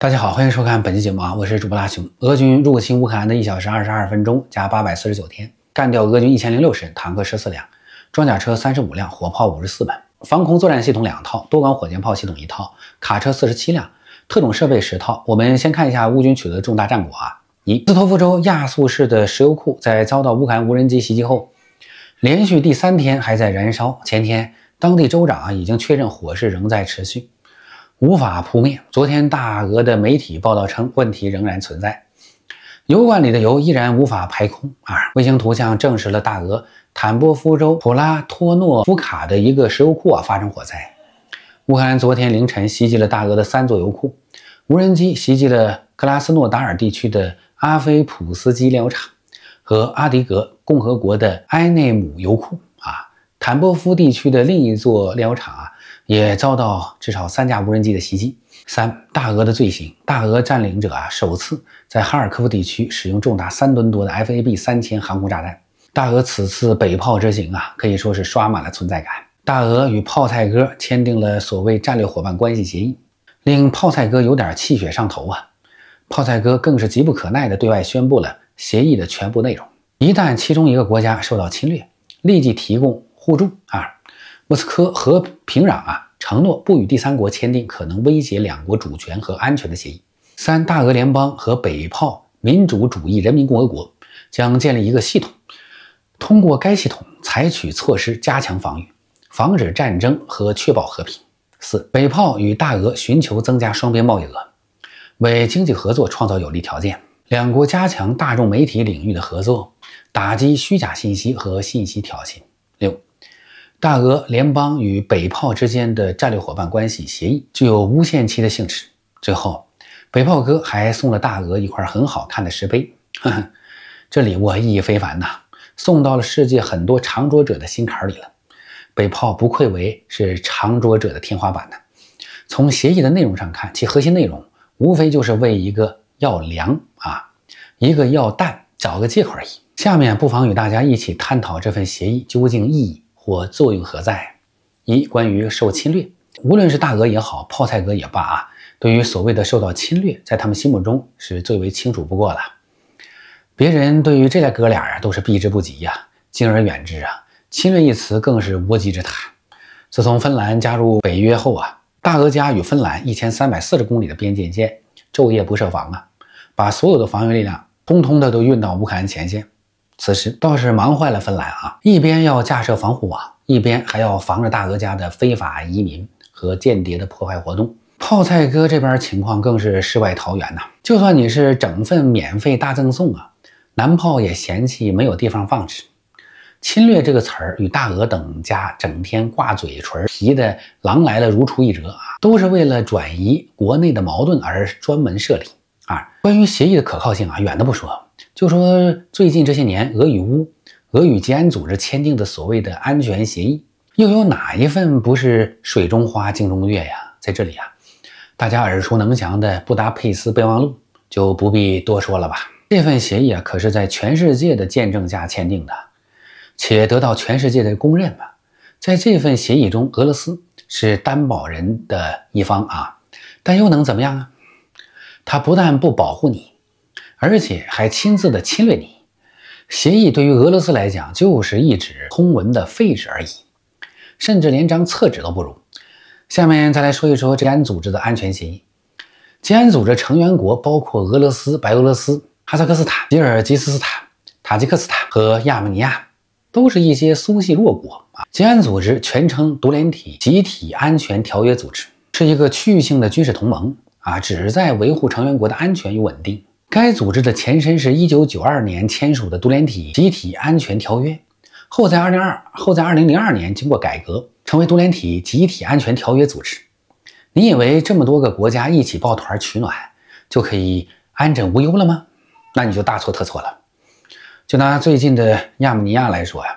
大家好，欢迎收看本期节目啊，我是主播大雄。俄军入侵乌克兰的一小时二十二分钟加八百四十九天，干掉俄军一千零六十人，坦克十四辆，装甲车三十五辆，火炮五十四门，防空作战系统两套，多管火箭炮系统一套，卡车四十七辆，特种设备十套。我们先看一下乌军取得重大战果啊，一斯托夫州亚速市的石油库在遭到乌克兰无人机袭击后，连续第三天还在燃烧。前天，当地州长啊已经确认火势仍在持续。无法扑灭。昨天，大俄的媒体报道称，问题仍然存在，油罐里的油依然无法排空啊。卫星图像证实了大俄坦波夫州普拉托诺夫卡的一个石油库啊发生火灾。乌克兰昨天凌晨袭击了大俄的三座油库，无人机袭击了克拉斯诺达尔地区的阿菲普斯基炼油厂和阿迪格共和国的埃内姆油库啊，坦波夫地区的另一座炼油厂。也遭到至少三架无人机的袭击。三大俄的罪行，大俄占领者啊，首次在哈尔科夫地区使用重达三吨多的 FAB 三千航空炸弹。大俄此次北炮之行啊，可以说是刷满了存在感。大俄与泡菜哥签订了所谓战略伙伴关系协议，令泡菜哥有点气血上头啊。泡菜哥更是急不可耐地对外宣布了协议的全部内容：一旦其中一个国家受到侵略，立即提供互助啊。莫斯科和平壤啊。承诺不与第三国签订可能威胁两国主权和安全的协议。三、大俄联邦和北炮民主主义人民共和国将建立一个系统，通过该系统采取措施加强防御，防止战争和确保和平。四、北炮与大俄寻求增加双边贸易额，为经济合作创造有利条件。两国加强大众媒体领域的合作，打击虚假信息和信息挑衅。大俄联邦与北炮之间的战略伙伴关系协议具有无限期的性质。最后，北炮哥还送了大俄一块很好看的石碑，呵 呵这礼物意义非凡呐，送到了世界很多长桌者的心坎里了。北炮不愧为是长桌者的天花板呢。从协议的内容上看，其核心内容无非就是为一个要粮啊，一个要弹找个借口而已。下面不妨与大家一起探讨这份协议究竟意义。或作用何在？一关于受侵略，无论是大俄也好，泡菜哥也罢啊，对于所谓的受到侵略，在他们心目中是最为清楚不过了。别人对于这俩哥俩啊，都是避之不及呀，敬而远之啊。侵略一词更是无稽之谈。自从芬兰加入北约后啊，大俄家与芬兰一千三百四十公里的边界线昼夜不设防啊，把所有的防御力量通通的都运到乌克兰前线。此时倒是忙坏了芬兰啊，一边要架设防护网，一边还要防着大鹅家的非法移民和间谍的破坏活动。泡菜哥这边情况更是世外桃源呐，就算你是整份免费大赠送啊，南炮也嫌弃没有地方放置。侵略这个词儿与大鹅等家整天挂嘴唇皮的“狼来了”如出一辙啊，都是为了转移国内的矛盾而专门设立啊。关于协议的可靠性啊，远的不说。就说最近这些年，俄与乌、俄与吉安组织签订的所谓的安全协议，又有哪一份不是水中花、镜中月呀？在这里啊，大家耳熟能详的《布达佩斯备忘录》就不必多说了吧。这份协议啊，可是在全世界的见证下签订的，且得到全世界的公认吧。在这份协议中，俄罗斯是担保人的一方啊，但又能怎么样啊？他不但不保护你。而且还亲自的侵略你，协议对于俄罗斯来讲就是一纸空文的废纸而已，甚至连张厕纸都不如。下面再来说一说这安组织的安全协议。吉安组织成员国包括俄罗斯、白俄罗斯、哈萨克斯坦、吉尔吉斯斯坦、塔吉克斯坦和亚美尼亚，都是一些苏系弱国啊。吉安组织全称独联体集体安全条约组织，是一个区域性的军事同盟啊，旨在维护成员国的安全与稳定。该组织的前身是一九九二年签署的《独联体集体安全条约》，后在二零二后在二零零二年经过改革，成为《独联体集体安全条约》组织。你以为这么多个国家一起抱团取暖，就可以安枕无忧了吗？那你就大错特错了。就拿最近的亚美尼亚来说呀，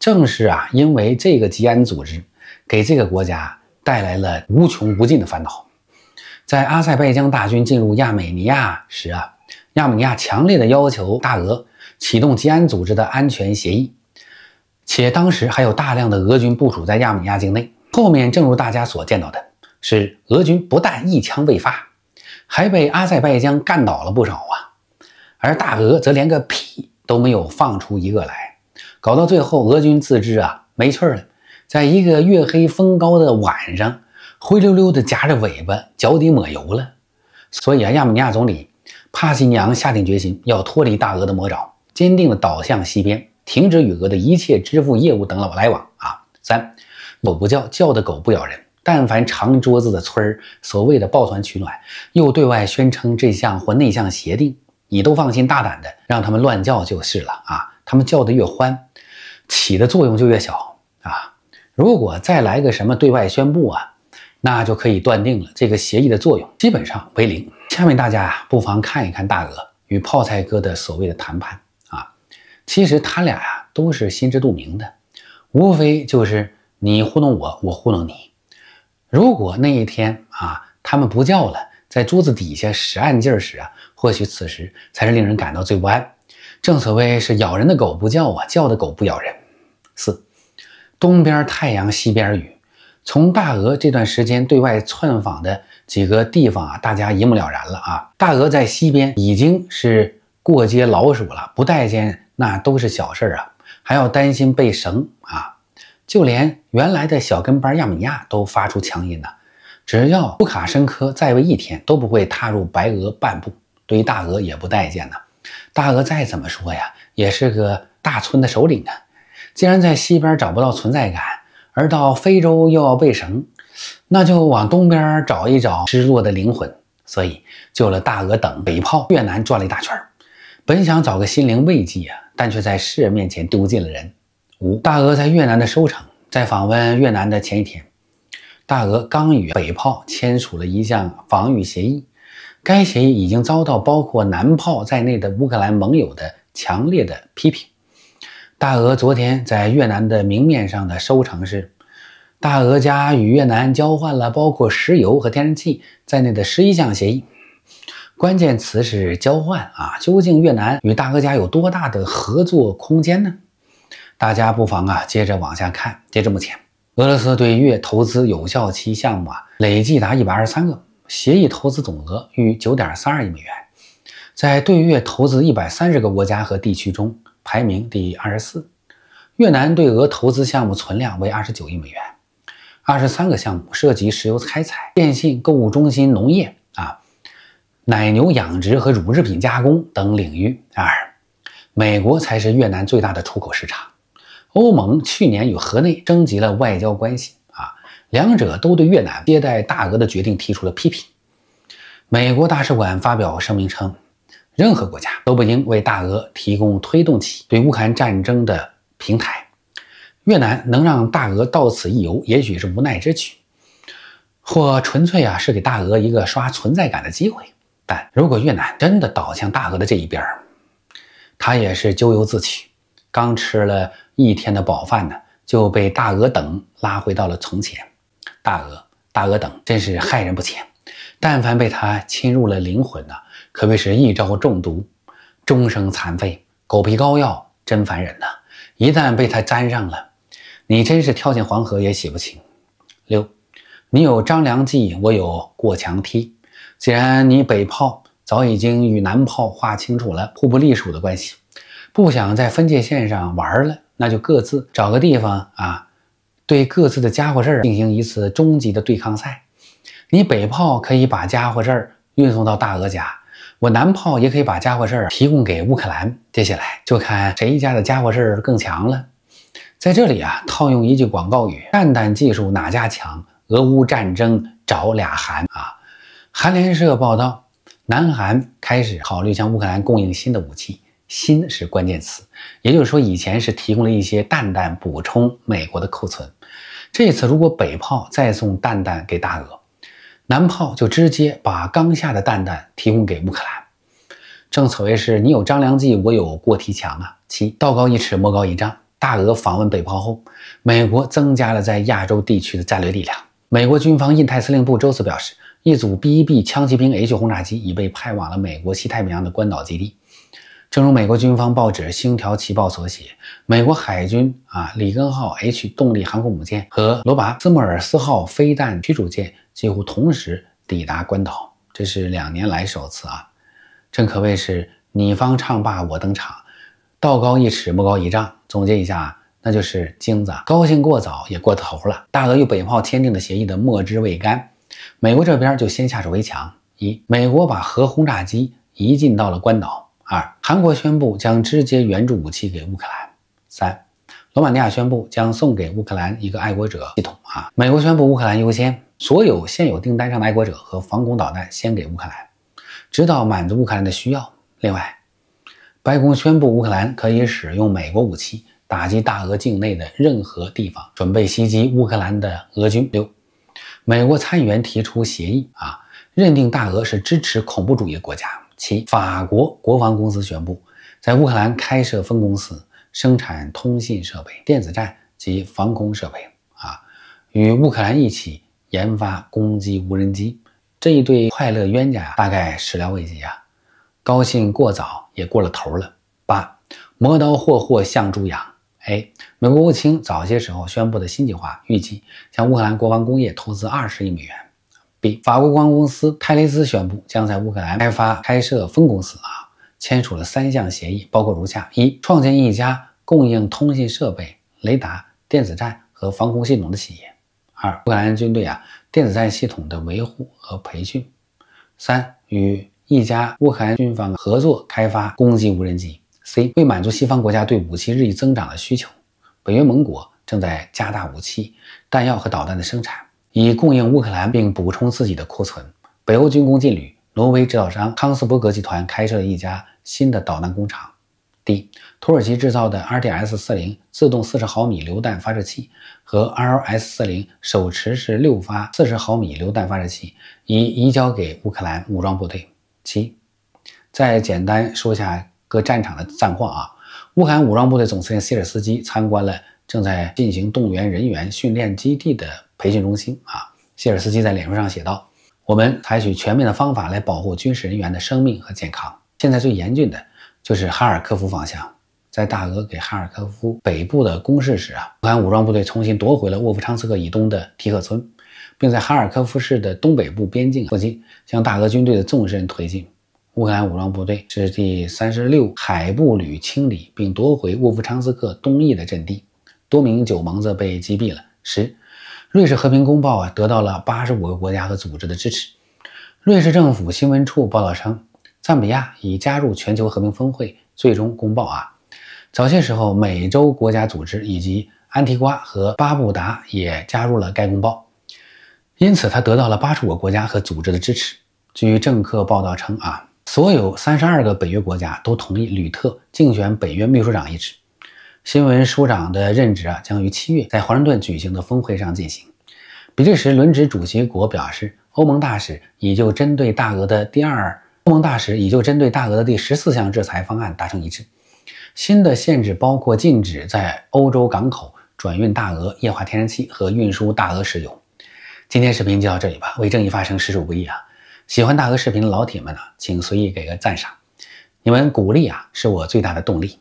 正是啊，因为这个集安组织给这个国家带来了无穷无尽的烦恼。在阿塞拜疆大军进入亚美尼亚时啊。亚美尼亚强烈的要求大俄启动吉安组织的安全协议，且当时还有大量的俄军部署在亚美尼亚境内。后面正如大家所见到的，是俄军不但一枪未发，还被阿塞拜疆干倒了不少啊！而大俄则连个屁都没有放出一个来，搞到最后，俄军自知啊没趣了，在一个月黑风高的晚上，灰溜溜的夹着尾巴，脚底抹油了。所以啊，亚美尼亚总理。帕西娘下定决心要脱离大俄的魔爪，坚定的倒向西边，停止与俄的一切支付业务等老来往啊！三，狗不叫，叫的狗不咬人。但凡长桌子的村儿，所谓的抱团取暖，又对外宣称这项或那项协定，你都放心大胆的让他们乱叫就是了啊！他们叫得越欢，起的作用就越小啊！如果再来个什么对外宣布啊！那就可以断定了，这个协议的作用基本上为零。下面大家啊，不妨看一看大鹅与泡菜哥的所谓的谈判啊，其实他俩呀都是心知肚明的，无非就是你糊弄我，我糊弄你。如果那一天啊，他们不叫了，在桌子底下使暗劲儿时啊，或许此时才是令人感到最不安。正所谓是咬人的狗不叫啊，叫的狗不咬人。四，东边太阳西边雨。从大鹅这段时间对外窜访的几个地方啊，大家一目了然了啊！大鹅在西边已经是过街老鼠了，不待见那都是小事儿啊，还要担心被绳啊！就连原来的小跟班亚米亚都发出强音呢，只要布卡申科在位一天，都不会踏入白俄半步，对于大鹅也不待见呢。大鹅再怎么说呀，也是个大村的首领啊，既然在西边找不到存在感。而到非洲又要背绳，那就往东边找一找失落的灵魂。所以救了大鹅等北炮，越南转了一大圈，本想找个心灵慰藉啊，但却在世人面前丢尽了人。五大鹅在越南的收成，在访问越南的前一天，大鹅刚与北炮签署了一项防御协议，该协议已经遭到包括南炮在内的乌克兰盟友的强烈的批评。大俄昨天在越南的明面上的收成是，大俄家与越南交换了包括石油和天然气在内的十一项协议。关键词是交换啊！究竟越南与大俄家有多大的合作空间呢？大家不妨啊接着往下看。截至目前，俄罗斯对越投资有效期项目啊累计达一百二十三个，协议投资总额逾九点三二亿美元。在对越投资一百三十个国家和地区中。排名第二十四，越南对俄投资项目存量为二十九亿美元，二十三个项目涉及石油开采、电信、购物中心、农业啊、奶牛养殖和乳制品加工等领域。而，美国才是越南最大的出口市场。欧盟去年与河内升级了外交关系啊，两者都对越南接待大额的决定提出了批评。美国大使馆发表声明称。任何国家都不应为大俄提供推动起对乌克兰战争的平台。越南能让大俄到此一游，也许是无奈之举，或纯粹啊是给大俄一个刷存在感的机会。但如果越南真的倒向大俄的这一边儿，他也是咎由自取。刚吃了一天的饱饭呢，就被大俄等拉回到了从前。大俄、大俄等真是害人不浅。但凡被他侵入了灵魂呐，可谓是一招中毒，终生残废。狗皮膏药真烦人呐！一旦被他粘上了，你真是跳进黄河也洗不清。六，你有张良计，我有过墙梯。既然你北炮早已经与南炮划清楚了互不隶属的关系，不想在分界线上玩了，那就各自找个地方啊，对各自的家伙事儿进行一次终极的对抗赛。你北炮可以把家伙事儿运送到大俄家，我南炮也可以把家伙事儿提供给乌克兰。接下来就看谁家的家伙事儿更强了。在这里啊，套用一句广告语：蛋蛋技术哪家强？俄乌战争找俩韩啊。韩联社报道，南韩开始考虑向乌克兰供应新的武器，新是关键词。也就是说，以前是提供了一些弹弹补充美国的库存，这次如果北炮再送弹弹给大俄。南炮就直接把刚下的蛋蛋提供给乌克兰，正所谓是你有张良计，我有过堤墙啊。七道高一尺，魔高一丈。大俄访问北炮后，美国增加了在亚洲地区的战略力量。美国军方印太司令部周四表示，一组 B-1B 枪骑兵 H 轰炸机已被派往了美国西太平洋的关岛基地。正如美国军方报纸《星条旗报》所写，美国海军啊里根号 H 动力航空母舰和罗拔斯莫尔斯号飞弹驱逐舰。几乎同时抵达关岛，这是两年来首次啊，正可谓是你方唱罢我登场，道高一尺，魔高一丈。总结一下啊，那就是金子高兴过早也过头了。大俄与北炮签订的协议的墨汁未干，美国这边就先下手为强：一，美国把核轰炸机移进到了关岛；二，韩国宣布将直接援助武器给乌克兰；三，罗马尼亚宣布将送给乌克兰一个爱国者系统啊。美国宣布乌克兰优先。所有现有订单上的爱国者和防空导弹先给乌克兰，直到满足乌克兰的需要。另外，白宫宣布乌克兰可以使用美国武器打击大俄境内的任何地方，准备袭击乌克兰的俄军。六，美国参议员提出协议啊，认定大俄是支持恐怖主义的国家。七，法国国防公司宣布在乌克兰开设分公司，生产通信设备、电子战及防空设备啊，与乌克兰一起。研发攻击无人机，这一对快乐冤家呀，大概始料未及啊，高兴过早也过了头了。八，磨刀霍霍向猪羊。A，美国国务卿早些时候宣布的新计划，预计向乌克兰国防工业投资二十亿美元。B，法国光公司泰雷斯宣布将在乌克兰开发开设分公司啊，签署了三项协议，包括如下：一，创建一家供应通信设备、雷达、电子战和防空系统的企业。二、乌克兰军队啊，电子战系统的维护和培训；三、与一家乌克兰军方合作开发攻击无人机。C 为满足西方国家对武器日益增长的需求，北约盟国正在加大武器、弹药和导弹的生产，以供应乌克兰并补充自己的库存。北欧军工劲旅挪威制造商康斯伯格集团开设了一家新的导弹工厂。D. 土耳其制造的 RDS-40 自动四十毫米榴弹发射器和 RLS-40 手持式六发四十毫米榴弹发射器已移交给乌克兰武装部队。七，再简单说下各战场的战况啊。乌克兰武装部队总司令希尔斯基参观了正在进行动员人员训练基地的培训中心啊。希尔斯基在脸书上写道：“我们采取全面的方法来保护军事人员的生命和健康。现在最严峻的。”就是哈尔科夫方向，在大俄给哈尔科夫北部的攻势时啊，乌克兰武装部队重新夺回了沃夫昌斯克以东的提克村，并在哈尔科夫市的东北部边境附近向大俄军队的纵深推进。乌克兰武装部队是第三十六海部旅清理并夺回沃夫昌斯克东翼的阵地，多名九盟子被击毙了。十，瑞士和平公报啊得到了八十五个国家和组织的支持。瑞士政府新闻处报道称。赞比亚已加入全球和平峰会最终公报啊，早些时候，美洲国家组织以及安提瓜和巴布达也加入了该公报，因此他得到了八十个国家和组织的支持。据政客报道称啊，所有三十二个北约国家都同意吕特竞选北约秘书长一职。新闻署长的任职啊，将于七月在华盛顿举行的峰会上进行。比利时轮值主席国表示，欧盟大使已就针对大俄的第二。欧盟大使已就针对大俄的第十四项制裁方案达成一致。新的限制包括禁止在欧洲港口转运大俄液化天然气和运输大俄石油。今天视频就到这里吧，为正义发声实属不易啊！喜欢大俄视频的老铁们呢，请随意给个赞赏，你们鼓励啊，是我最大的动力。